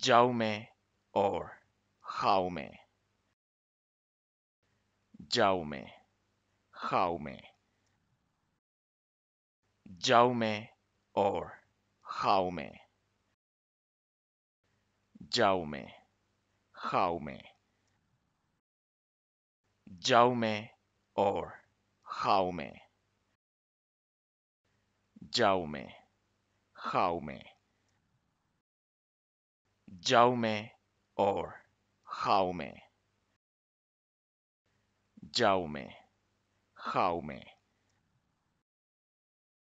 Jaume or Jaume. Jaume, Jaume. Jaume or Jaume. Jaume, Jaume. Jaume or Jaume. Jaume, Jaume. Jaume or Jaume. Jaume. Jaume.